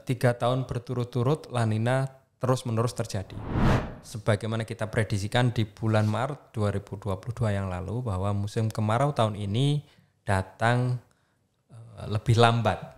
tiga tahun berturut-turut lanina terus-menerus terjadi. Sebagaimana kita prediksikan di bulan Maret 2022 yang lalu bahwa musim kemarau tahun ini datang eh, lebih lambat.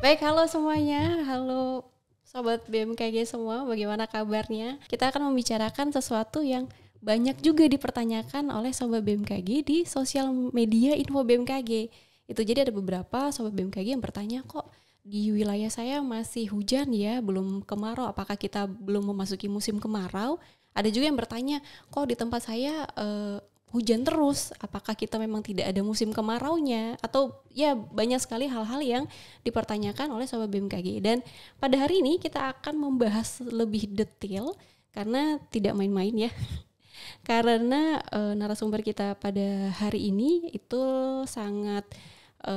Baik, halo semuanya. Halo Sobat BMKG semua, bagaimana kabarnya? Kita akan membicarakan sesuatu yang banyak juga dipertanyakan oleh Sobat BMKG di sosial media info BMKG. Itu jadi ada beberapa Sobat BMKG yang bertanya kok di wilayah saya masih hujan ya, belum kemarau. Apakah kita belum memasuki musim kemarau? Ada juga yang bertanya, kok di tempat saya eh, hujan terus, apakah kita memang tidak ada musim kemaraunya atau ya banyak sekali hal-hal yang dipertanyakan oleh sobat BMKG. Dan pada hari ini kita akan membahas lebih detail karena tidak main-main ya. karena e, narasumber kita pada hari ini itu sangat e,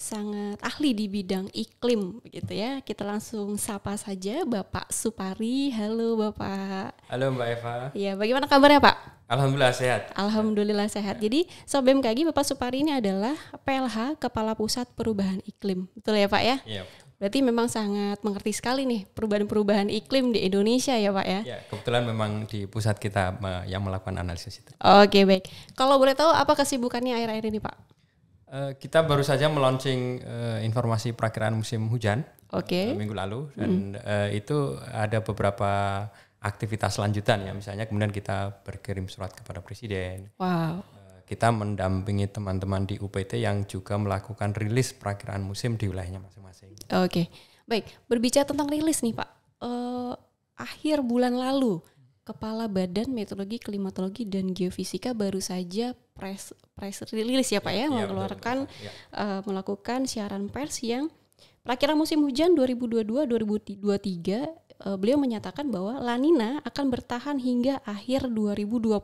sangat ahli di bidang iklim begitu ya. Kita langsung sapa saja Bapak Supari. Halo Bapak. Halo Mbak Eva. Ya, bagaimana kabarnya Pak? Alhamdulillah sehat. Alhamdulillah sehat. Jadi Sob BMKG Bapak Supari ini adalah PLH Kepala Pusat Perubahan Iklim. Betul ya Pak ya? Iya. Berarti memang sangat mengerti sekali nih perubahan-perubahan iklim di Indonesia ya Pak ya? Iya. kebetulan memang di pusat kita yang melakukan analisis itu. Oke baik. Kalau boleh tahu apa kesibukannya akhir-akhir ini Pak? Eh, kita baru saja meluncing uh, eh, informasi perakiran musim hujan Okay. Uh, eh, minggu lalu mm-hmm. dan mm. uh, itu ada beberapa aktivitas lanjutan ya misalnya kemudian kita berkirim surat kepada presiden. Wow. Eh, kita mendampingi teman-teman di UPT yang juga melakukan rilis perakiran musim di wilayahnya masing-masing. Oke, okay. baik. Berbicara tentang rilis nih Pak, uh, akhir bulan lalu Kepala Badan Meteorologi, Klimatologi dan Geofisika baru saja press press rilis ya Pak ya, iya, iya, ya mengeluarkan ya. Uh, melakukan siaran pers yang perakiran musim hujan 2022-2023 uh, beliau menyatakan bahwa lanina akan bertahan hingga akhir 2022.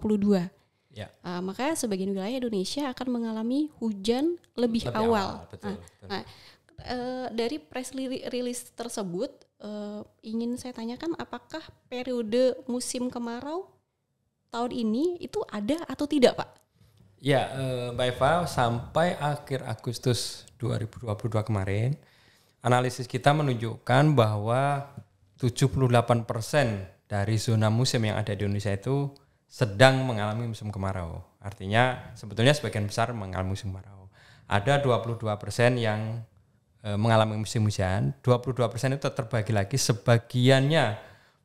Ya. Uh, makanya sebagian wilayah Indonesia akan mengalami hujan lebih, lebih awal. awal betul, nah, betul. Nah, uh, dari press release tersebut uh, ingin saya tanyakan apakah periode musim kemarau tahun ini itu ada atau tidak, Pak? Ya, Mbak Eva, sampai akhir Agustus 2022 kemarin, analisis kita menunjukkan bahwa 78% dari zona musim yang ada di Indonesia itu sedang mengalami musim kemarau. Artinya sebetulnya sebagian besar mengalami musim kemarau. Ada 22% yang e, mengalami musim hujan, 22% itu terbagi lagi sebagiannya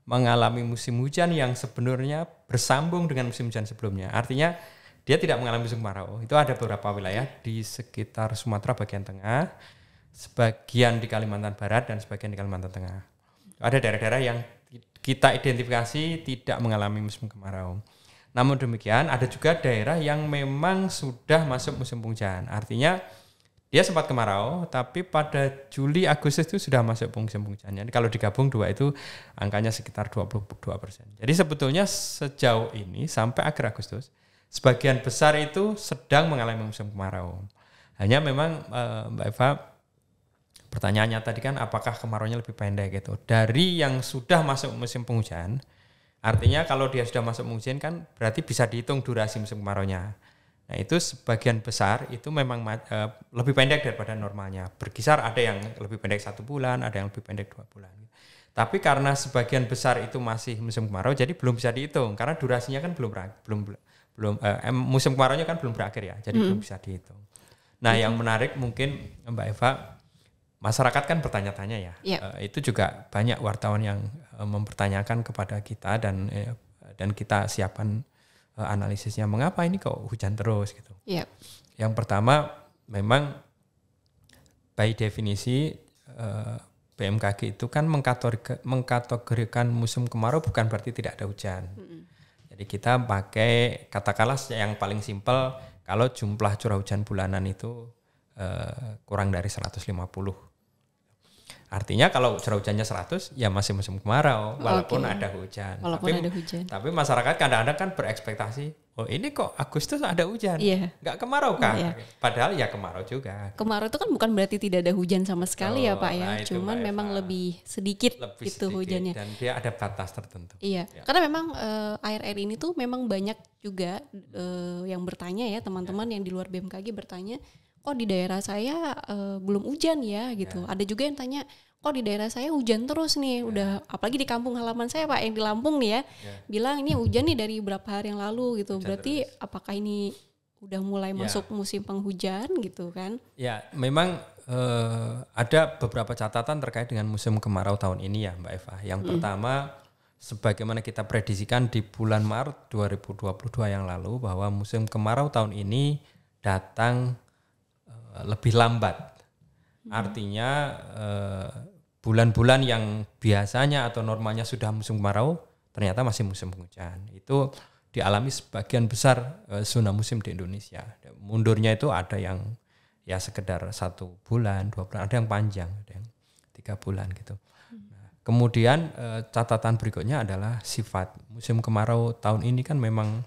mengalami musim hujan yang sebenarnya bersambung dengan musim hujan sebelumnya. Artinya dia tidak mengalami musim kemarau. Itu ada beberapa wilayah di sekitar Sumatera bagian tengah, sebagian di Kalimantan Barat dan sebagian di Kalimantan Tengah ada daerah-daerah yang kita identifikasi tidak mengalami musim kemarau. Namun demikian, ada juga daerah yang memang sudah masuk musim penghujan. Artinya dia sempat kemarau, tapi pada Juli Agustus itu sudah masuk musim penghujan. Jadi kalau digabung dua itu angkanya sekitar 22 persen. Jadi sebetulnya sejauh ini sampai akhir Agustus, sebagian besar itu sedang mengalami musim kemarau. Hanya memang eh, Mbak Eva pertanyaannya tadi kan apakah kemarauannya lebih pendek gitu. Dari yang sudah masuk musim penghujan, artinya kalau dia sudah masuk musim kan berarti bisa dihitung durasi musim kemarauannya. Nah, itu sebagian besar itu memang uh, lebih pendek daripada normalnya. Berkisar ada yang lebih pendek satu bulan, ada yang lebih pendek dua bulan. Tapi karena sebagian besar itu masih musim kemarau, jadi belum bisa dihitung karena durasinya kan belum belum belum uh, musim kemarauannya kan belum berakhir ya, jadi mm. belum bisa dihitung. Nah, mm -hmm. yang menarik mungkin Mbak Eva masyarakat kan bertanya-tanya ya. Yeah. Iya. Uh, itu juga banyak wartawan yang uh, mempertanyakan kepada kita dan uh, dan kita siapkan uh, analisisnya. Mengapa ini kok hujan terus gitu? Yeah. Yang pertama memang by definisi uh, BMKG itu kan mengkategorikan musim kemarau bukan berarti tidak ada hujan. Mm -hmm. Jadi kita pakai kata katakanlah yang paling simpel kalau jumlah curah hujan bulanan itu uh, kurang dari 150 Artinya kalau curah hujannya 100 ya masih musim kemarau walaupun okay. ada hujan. Walaupun tapi, ada hujan. Tapi masyarakat kadang-kadang kan berekspektasi, oh ini kok Agustus ada hujan. Iya. Enggak kemarau kan? Yeah. Padahal ya kemarau juga. Kemarau itu kan bukan berarti tidak ada hujan sama sekali oh, ya, Pak ya. Nah Cuman Pak memang lebih sedikit lebih itu sedikit, hujannya. Dan dia ada batas tertentu. Iya. Yeah. Karena memang air-air eh, ini tuh memang banyak juga uh, yang bertanya ya, teman-teman yeah. yang di luar BMKG bertanya Oh di daerah saya uh, belum hujan ya gitu. Yeah. Ada juga yang tanya, oh di daerah saya hujan terus nih, yeah. udah apalagi di kampung halaman saya Pak yang di Lampung nih ya. Yeah. Bilang ini hujan nih dari berapa hari yang lalu gitu. Hujan Berarti terus. apakah ini udah mulai yeah. masuk musim penghujan gitu kan? Ya, yeah, memang uh, ada beberapa catatan terkait dengan musim kemarau tahun ini ya Mbak Eva. Yang mm. pertama sebagaimana kita prediksikan di bulan Maret 2022 yang lalu bahwa musim kemarau tahun ini datang Eh, lebih lambat. Hmm. Artinya eh, bulan-bulan yang biasanya atau normalnya sudah musim kemarau ternyata masih musim penghujan. Itu dialami sebagian besar eh, zona musim di Indonesia. Mundurnya itu ada yang ya sekedar satu bulan, dua bulan, ada yang panjang, ada yang tiga bulan gitu. Hmm. Nah, kemudian catatan berikutnya adalah sifat musim kemarau tahun ini kan memang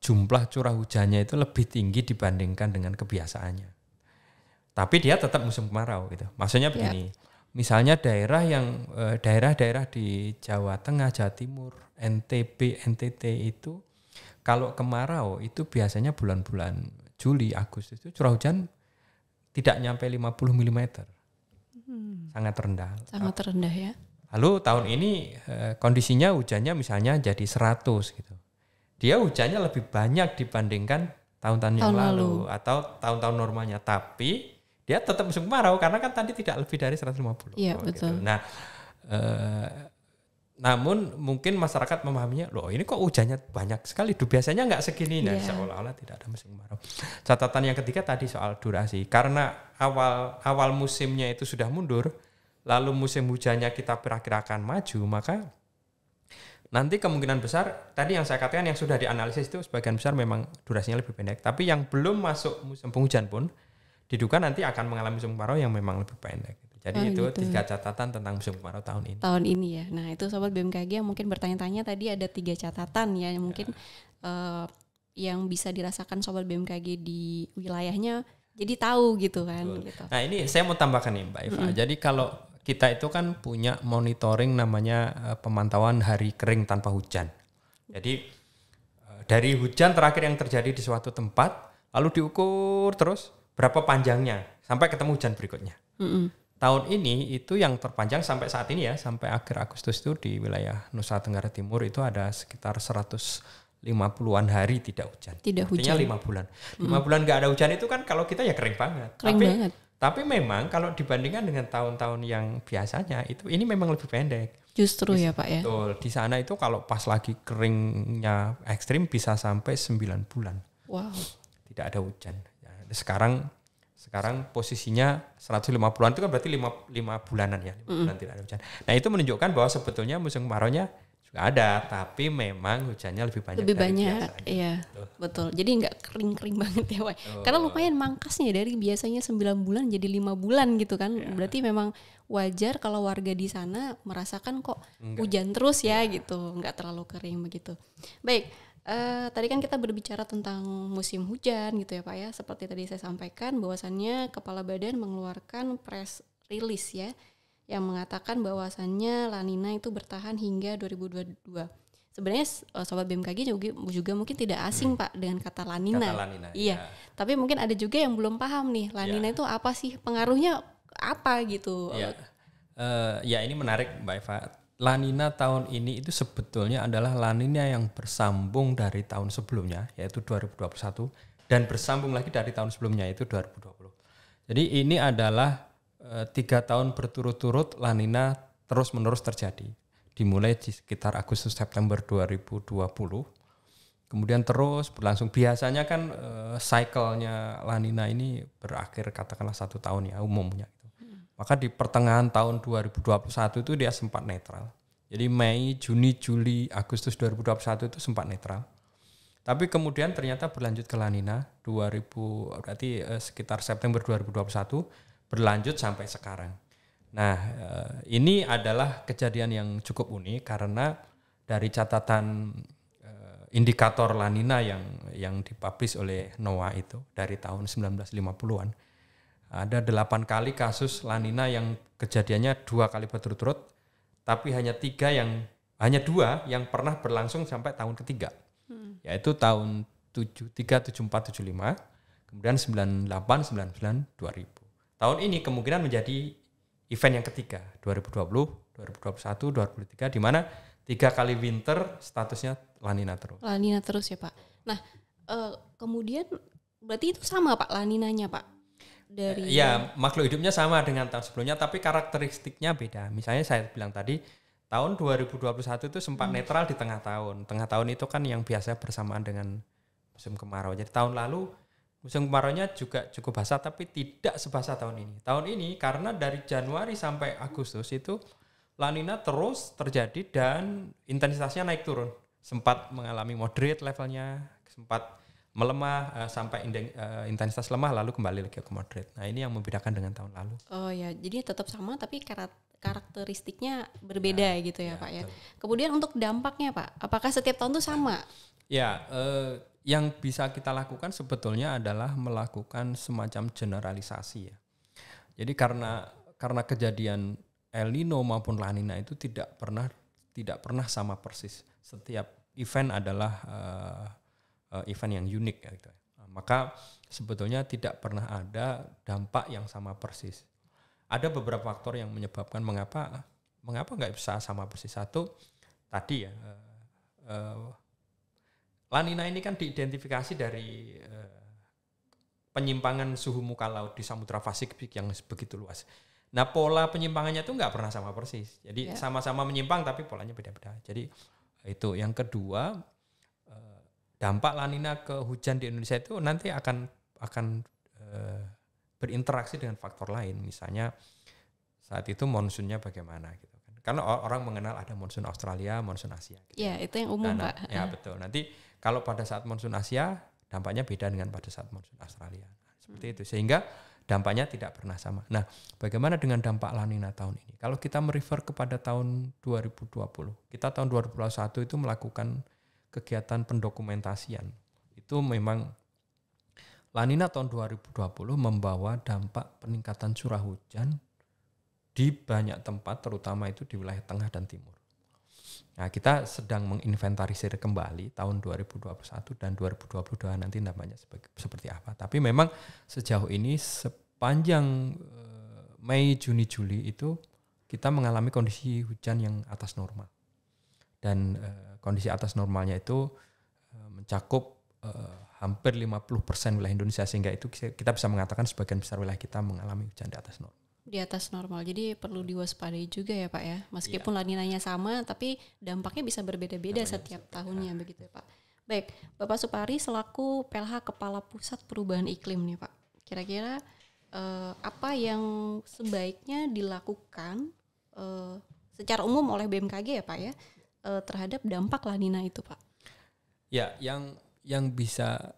jumlah curah hujannya itu lebih tinggi dibandingkan dengan kebiasaannya. Tapi dia tetap musim kemarau gitu. Maksudnya iya. begini, yeah. misalnya daerah yang eh, daerah-daerah di Jawa Tengah, Jawa Timur, NTB, NTT itu kalau kemarau itu biasanya bulan-bulan Juli, Agustus itu curah hujan tidak nyampe 50 mm. Hmm. Sangat rendah. Sangat rendah ya. Lalu tahun ini eh, kondisinya hujannya misalnya jadi 100 gitu dia hujannya lebih banyak dibandingkan tahun-tahun yang lalu, lalu atau tahun-tahun normalnya. Tapi dia tetap musim kemarau karena kan tadi tidak lebih dari 150. Iya, oh, gitu. betul. Gitu. Nah, eh, namun mungkin masyarakat memahaminya, loh ini kok hujannya banyak sekali. Duh, biasanya nggak segini. Nah, yeah. seolah-olah tidak ada musim kemarau. Catatan yang ketiga tadi soal durasi. Karena awal awal musimnya itu sudah mundur, lalu musim hujannya kita perakirakan maju, maka Nanti kemungkinan besar tadi yang saya katakan yang sudah dianalisis itu sebagian besar memang durasinya lebih pendek, tapi yang belum masuk musim penghujan pun diduga nanti akan mengalami musim kemarau yang memang lebih pendek. Jadi oh, itu gitu. tiga catatan tentang musim kemarau tahun ini. Tahun ini ya. Nah itu sobat BMKG yang mungkin bertanya-tanya tadi ada tiga catatan ya yang mungkin ya. Uh, yang bisa dirasakan sobat BMKG di wilayahnya. Jadi tahu gitu kan. Gitu. Nah ini saya mau tambahkan nih Mbak Eva. Mm -hmm. Jadi kalau kita itu kan punya monitoring namanya eh, pemantauan hari kering tanpa hujan. Jadi eh, dari hujan terakhir yang terjadi di suatu tempat, lalu diukur terus berapa panjangnya sampai ketemu hujan berikutnya. Mm -hmm. Tahun ini itu yang terpanjang sampai saat ini ya, sampai akhir Agustus itu di wilayah Nusa Tenggara Timur itu ada sekitar 150-an hari tidak hujan. Tidak hujan. Artinya 5 bulan. Mm -hmm. bulan nggak ada hujan itu kan kalau kita ya kering banget. Kering Tapi, banget tapi memang kalau dibandingkan dengan tahun-tahun yang biasanya itu ini memang lebih pendek. Justru di, ya Pak ya. Betul. Di sana itu kalau pas lagi keringnya ekstrim bisa sampai 9 bulan. Wow. Tidak ada hujan. Ya, sekarang sekarang posisinya 150-an itu kan berarti 5, 5 bulanan ya. 5 mm. bulan tidak ada hujan. Nah itu menunjukkan bahwa sebetulnya musim kemarau juga ada tapi memang hujannya lebih banyak lebih banyak biasanya. iya Tuh. Gitu. betul jadi nggak kering kering banget ya Wak. karena lumayan mangkasnya ya, dari biasanya 9 bulan jadi lima bulan gitu kan ya. berarti memang wajar kalau warga di sana merasakan kok Enggak. hujan terus ya, ya gitu nggak terlalu kering begitu baik Uh, tadi kan kita berbicara tentang musim hujan gitu ya Pak ya. Seperti tadi saya sampaikan bahwasannya kepala badan mengeluarkan press release ya yang mengatakan bahwasannya lanina itu bertahan hingga 2022. Sebenarnya eh, sobat BMKG juga, juga mungkin tidak asing hmm. Pak dengan kata lanina. Kata lanina. iya. Ya. Tapi mungkin ada juga yang belum paham nih lanina iya. ya. itu apa sih? Pengaruhnya apa gitu? Ya. Uh, ya ini menarik Mbak Eva. Lanina tahun ini itu sebetulnya adalah lanina yang bersambung dari tahun sebelumnya yaitu 2021 dan bersambung lagi dari tahun sebelumnya yaitu 2020. Jadi ini adalah Eh, tiga tahun berturut-turut lanina terus-menerus terjadi. Dimulai di sekitar Agustus September 2020, kemudian terus berlangsung. Biasanya kan uh, cycle-nya lanina ini berakhir katakanlah satu tahun ya umumnya. Gitu. Maka di pertengahan tahun 2021 itu dia sempat netral. Jadi Mei, Juni, Juli, Agustus 2021 itu sempat netral. Tapi kemudian ternyata berlanjut ke lanina 2000 berarti eh, sekitar September 2021 berlanjut sampai sekarang. Nah, eh, ini adalah kejadian yang cukup unik karena dari catatan eh, indikator lanina yang yang dipublish oleh NOAA itu dari tahun 1950-an ada delapan kali kasus lanina yang kejadiannya dua kali berturut-turut tapi hanya tiga yang hanya dua yang pernah berlangsung sampai tahun ketiga hmm. yaitu tahun 73 74 75 kemudian 98 99 2000 tahun ini kemungkinan menjadi event yang ketiga 2020, 2021, 2023 di mana tiga kali winter statusnya lanina terus. Lanina terus ya pak. Nah uh, kemudian berarti itu sama pak laninanya pak dari. Ya makhluk hidupnya sama dengan tahun sebelumnya tapi karakteristiknya beda. Misalnya saya bilang tadi tahun 2021 itu sempat hmm. netral di tengah tahun. Tengah tahun itu kan yang biasa bersamaan dengan musim kemarau. Jadi tahun lalu Musim kemarau-nya juga cukup basah tapi tidak sebasah tahun ini. Tahun ini karena dari Januari sampai Agustus itu lanina terus terjadi dan intensitasnya naik turun. Sempat mengalami moderate levelnya, sempat melemah uh, sampai indeng, uh, intensitas lemah lalu kembali lagi ke moderate. Nah, ini yang membedakan dengan tahun lalu. Oh ya, jadi tetap sama tapi karat karakteristiknya berbeda ya, gitu ya, ya Pak ya. Betul. Kemudian untuk dampaknya Pak, apakah setiap tahun itu sama? Ya, eh, yang bisa kita lakukan sebetulnya adalah melakukan semacam generalisasi ya. Jadi karena karena kejadian El Nino maupun La Nina itu tidak pernah tidak pernah sama persis. Setiap event adalah uh, uh, event yang unik ya gitu. Maka sebetulnya tidak pernah ada dampak yang sama persis. Ada beberapa faktor yang menyebabkan mengapa mengapa nggak bisa sama persis satu tadi ya uh, uh, lanina ini kan diidentifikasi dari eh, penyimpangan suhu muka laut di Samudra Pasifik yang begitu luas. Nah pola penyimpangannya itu nggak pernah sama persis. Jadi ya. sama-sama menyimpang tapi polanya beda-beda. Jadi itu yang kedua eh, dampak lanina ke hujan di Indonesia itu nanti akan akan eh, berinteraksi dengan faktor lain. Misalnya saat itu monsunnya bagaimana gitu karena orang mengenal ada monsun Australia, monsun Asia. Gitu. Ya, itu yang umum, nah, nah Pak. Ya, betul. Nanti kalau pada saat monsun Asia dampaknya beda dengan pada saat monsun Australia. Nah, seperti hmm. itu. Sehingga dampaknya tidak pernah sama. Nah, bagaimana dengan dampak lanina tahun ini? Kalau kita merefer kepada tahun 2020, kita tahun 2021 itu melakukan kegiatan pendokumentasian. Itu memang lanina tahun 2020 membawa dampak peningkatan curah hujan di banyak tempat, terutama itu di wilayah tengah dan timur. Nah, kita sedang menginventarisir kembali tahun 2021 dan 2022 nanti namanya seperti apa. Tapi memang sejauh ini sepanjang eh, Mei, Juni, Juli itu kita mengalami kondisi hujan yang atas normal. Dan eh, kondisi atas normalnya itu eh, mencakup hampir 50% wilayah Indonesia sehingga itu kita bisa mengatakan sebagian besar wilayah kita mengalami hujan di atas normal di atas normal. Jadi perlu hmm. diwaspadai juga ya Pak ya. Meskipun yeah. laninanya sama tapi dampaknya bisa berbeda-beda setiap bisa. tahunnya ya. begitu ya Pak. Baik, Bapak Supari selaku PLH Kepala Pusat Perubahan Iklim nih Pak. Kira-kira eh, apa yang sebaiknya dilakukan eh, secara umum oleh BMKG ya Pak ya eh, terhadap dampak lanina itu Pak? Ya, yang yang bisa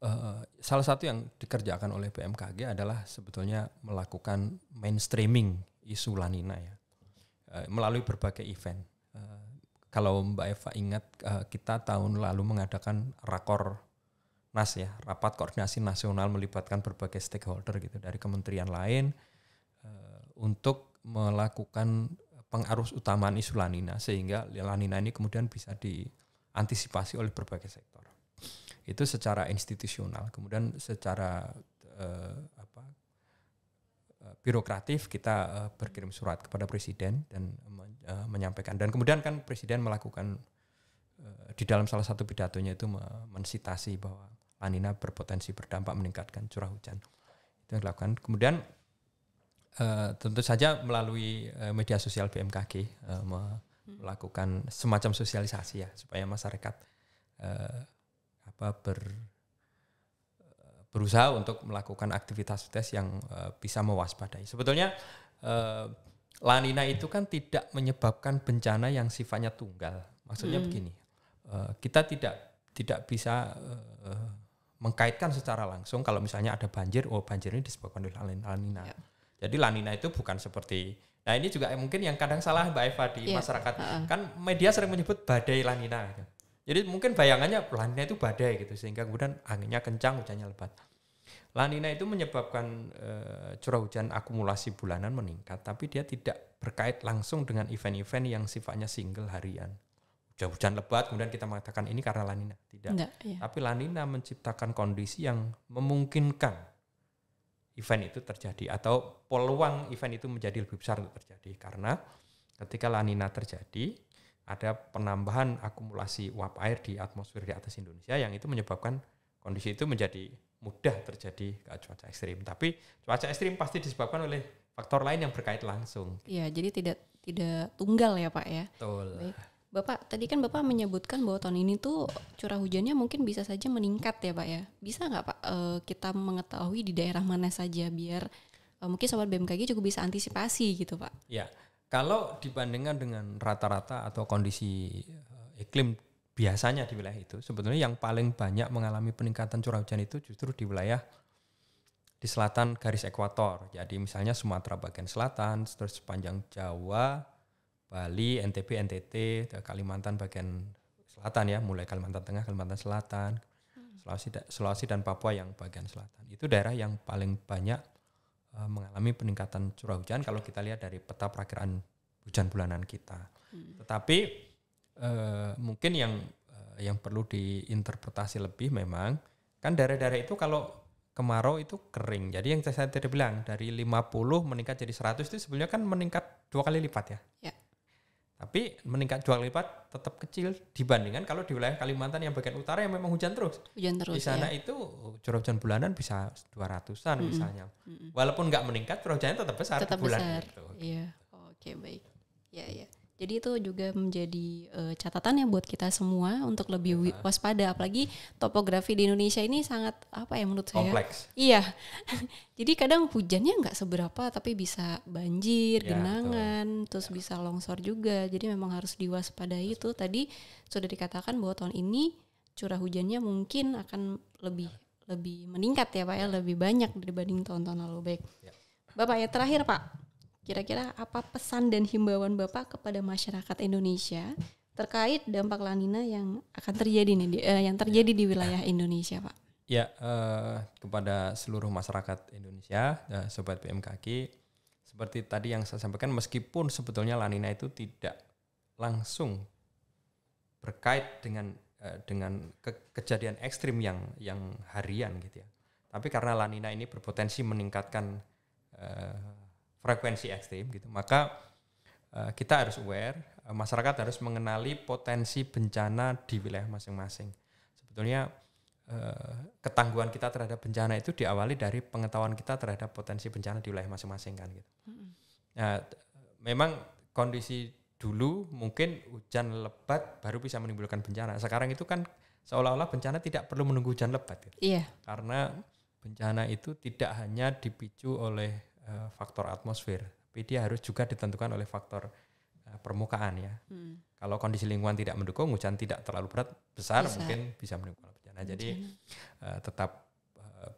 Eh, salah satu yang dikerjakan oleh BMKG adalah sebetulnya melakukan mainstreaming isu lanina ya eh, melalui berbagai event. Eh, kalau Mbak Eva ingat kita tahun lalu mengadakan rakor nas ya rapat koordinasi nasional melibatkan berbagai stakeholder gitu dari kementerian lain untuk melakukan pengarus utamaan isu lanina sehingga lanina ini kemudian bisa diantisipasi oleh berbagai sektor itu secara institusional kemudian secara uh, apa eh, birokratif kita uh, berkirim surat kepada presiden dan uh, menyampaikan dan kemudian kan presiden melakukan uh, di dalam salah satu pidatonya itu mensitasi bahwa lanina berpotensi berdampak meningkatkan curah hujan itu yang dilakukan kemudian uh, tentu saja melalui uh, media sosial BMKG uh, melakukan semacam sosialisasi ya supaya masyarakat uh, apa ber berusaha untuk melakukan aktivitas tes yang uh, bisa mewaspadai. Sebetulnya uh, eh, lanina itu kan tidak menyebabkan bencana yang sifatnya tunggal. Maksudnya hmm. begini, uh, kita tidak tidak bisa uh, mengkaitkan secara langsung kalau misalnya ada banjir, oh banjir ini disebabkan oleh lanina. Ya. Jadi lanina itu bukan seperti Nah, ini juga mungkin yang kadang salah Mbak Eva di yeah. masyarakat. Uh -uh. Kan media sering menyebut badai lanina gitu. Jadi mungkin bayangannya lanina itu badai gitu sehingga kemudian anginnya kencang, hujannya lebat. Lanina itu menyebabkan e, curah hujan akumulasi bulanan meningkat, tapi dia tidak berkait langsung dengan event-event yang sifatnya single harian. Hujan-hujan lebat, kemudian kita mengatakan ini karena lanina, tidak. Nggak, iya. Tapi lanina menciptakan kondisi yang memungkinkan event itu terjadi atau peluang event itu menjadi lebih besar untuk terjadi karena ketika lanina terjadi ada penambahan akumulasi uap air di atmosfer di atas Indonesia yang itu menyebabkan kondisi itu menjadi mudah terjadi ke cuaca ekstrim. Tapi cuaca ekstrim pasti disebabkan oleh faktor lain yang berkait langsung. Iya, jadi tidak tidak tunggal ya Pak ya. Betul. Baik. Bapak, tadi kan Bapak menyebutkan bahwa tahun ini tuh curah hujannya mungkin bisa saja meningkat ya Pak ya. Bisa nggak Pak e, kita mengetahui di daerah mana saja biar e, mungkin Sobat BMKG cukup bisa antisipasi gitu Pak? Ya, kalau dibandingkan dengan rata-rata atau kondisi eh, iklim biasanya di wilayah itu, sebetulnya yang paling banyak mengalami peningkatan curah hujan itu justru di wilayah di selatan garis ekuator. Jadi misalnya Sumatera bagian selatan, terus sepanjang Jawa, Bali, NTB, NTT, Kalimantan bagian selatan ya, mulai Kalimantan Tengah, Kalimantan Selatan, hmm. Sulawesi, Sulawesi dan Papua yang bagian selatan. Itu daerah yang paling banyak Eh, mengalami peningkatan curah hujan kalau kita lihat dari peta perakiran hujan bulanan kita. Hmm. Tetapi eh, mungkin yang eh, yang perlu diinterpretasi lebih memang kan daerah-daerah itu kalau kemarau itu kering. Jadi yang saya tadi bilang dari 50 meningkat jadi 100 itu sebenarnya kan meningkat dua kali lipat ya. ya. Tapi meningkat dua lipat tetap kecil dibandingkan kalau di wilayah Kalimantan yang bagian utara yang memang hujan terus. Hujan terus. Di sana ya. itu oh, curah hujan bulanan bisa 200-an mm misalnya. Mm Walaupun nggak meningkat, curah hujannya tetap besar tetap bulan besar. itu. Iya. Oke, okay, baik. Ya, yeah, ya. Yeah. Jadi itu juga menjadi uh, catatan ya buat kita semua untuk lebih iya. waspada apalagi topografi di Indonesia ini sangat apa ya menurut saya kompleks. Iya. Jadi kadang hujannya nggak seberapa tapi bisa banjir, ya, genangan, betul. terus ya. bisa longsor juga. Jadi memang harus diwaspadai itu. Tadi sudah dikatakan bahwa tahun ini curah hujannya mungkin akan lebih lebih meningkat ya Pak ya, lebih banyak dibanding tahun-tahun lalu. Baik. Ya. Bapak ya terakhir Pak Kira-kira apa pesan dan himbauan Bapak kepada masyarakat Indonesia terkait dampak lanina yang akan terjadi nih di, uh, yang terjadi di wilayah Indonesia, Pak? Ya, uh, kepada seluruh masyarakat Indonesia, uh, sobat BMKG, seperti tadi yang saya sampaikan meskipun sebetulnya lanina itu tidak langsung berkait dengan uh, dengan ke kejadian ekstrim yang yang harian gitu ya tapi karena lanina ini berpotensi meningkatkan uh, frekuensi ekstrim gitu maka uh, kita harus aware uh, masyarakat harus mengenali potensi bencana di wilayah masing-masing sebetulnya uh, ketangguhan kita terhadap bencana itu diawali dari pengetahuan kita terhadap potensi bencana di wilayah masing-masing kan gitu mm-hmm. nah, memang kondisi dulu mungkin hujan lebat baru bisa menimbulkan bencana sekarang itu kan seolah-olah bencana tidak perlu menunggu hujan lebat gitu. iya karena bencana itu tidak hanya dipicu oleh Eh, faktor atmosfer, tapi dia harus juga ditentukan oleh faktor eh, permukaan ya. Hmm. Kalau kondisi lingkungan tidak mendukung, hujan tidak terlalu berat besar bisa. mungkin bisa menimbulkan bencana. Jadi uh, tetap uh,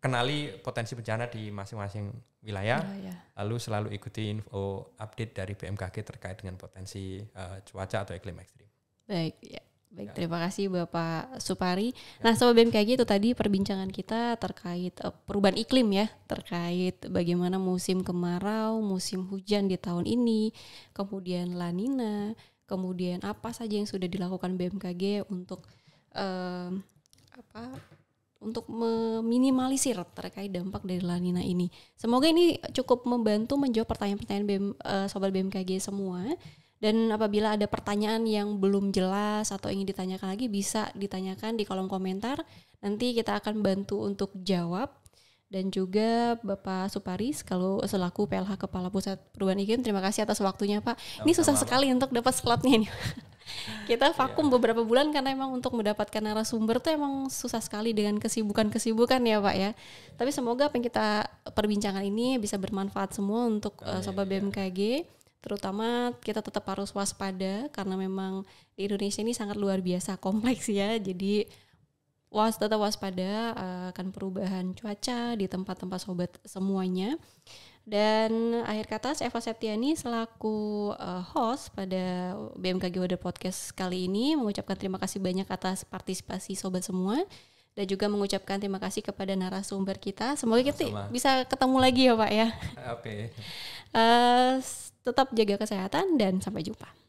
kenali potensi bencana di masing-masing wilayah, wilayah, lalu selalu ikuti info update dari BMKG terkait dengan potensi uh, cuaca atau iklim ekstrim. Baik, ya. Baik, ya. terima kasih Bapak Supari. Nah, Sobat BMKG itu tadi perbincangan kita terkait eh, perubahan iklim ya, terkait bagaimana musim kemarau, musim hujan di tahun ini, kemudian lanina, kemudian apa saja yang sudah dilakukan BMKG untuk uh, apa untuk meminimalisir terkait dampak dari lanina ini. Semoga ini cukup membantu menjawab pertanyaan-pertanyaan BM, uh, eh, Sobat BMKG semua. Dan apabila ada pertanyaan yang belum jelas atau ingin ditanyakan lagi bisa ditanyakan di kolom komentar. Nanti kita akan bantu untuk jawab. Dan juga Bapak Suparis kalau selaku PLH Kepala Pusat Perubahan Iklim, terima kasih atas waktunya Pak. ini susah sekali untuk dapat slotnya ini. kita iya. vakum yeah. beberapa bulan karena emang untuk mendapatkan narasumber tuh emang susah sekali dengan kesibukan-kesibukan ya Pak ya. Tapi semoga apa yang kita perbincangan ini bisa bermanfaat semua untuk uh, sobat iya. BMKG. Yeah terutama kita tetap harus waspada karena memang di Indonesia ini sangat luar biasa kompleks ya jadi was tetap waspada eh, akan perubahan cuaca di tempat-tempat sobat semuanya dan akhir kata saya Eva Septiani selaku uh, host pada BMKG Weather Podcast kali ini mengucapkan terima kasih banyak atas partisipasi sobat semua dan juga mengucapkan terima kasih kepada narasumber kita. Semoga kita Sama. bisa ketemu lagi ya Pak ya. Oke. Okay. Uh, eh, tetap jaga kesehatan dan sampai jumpa.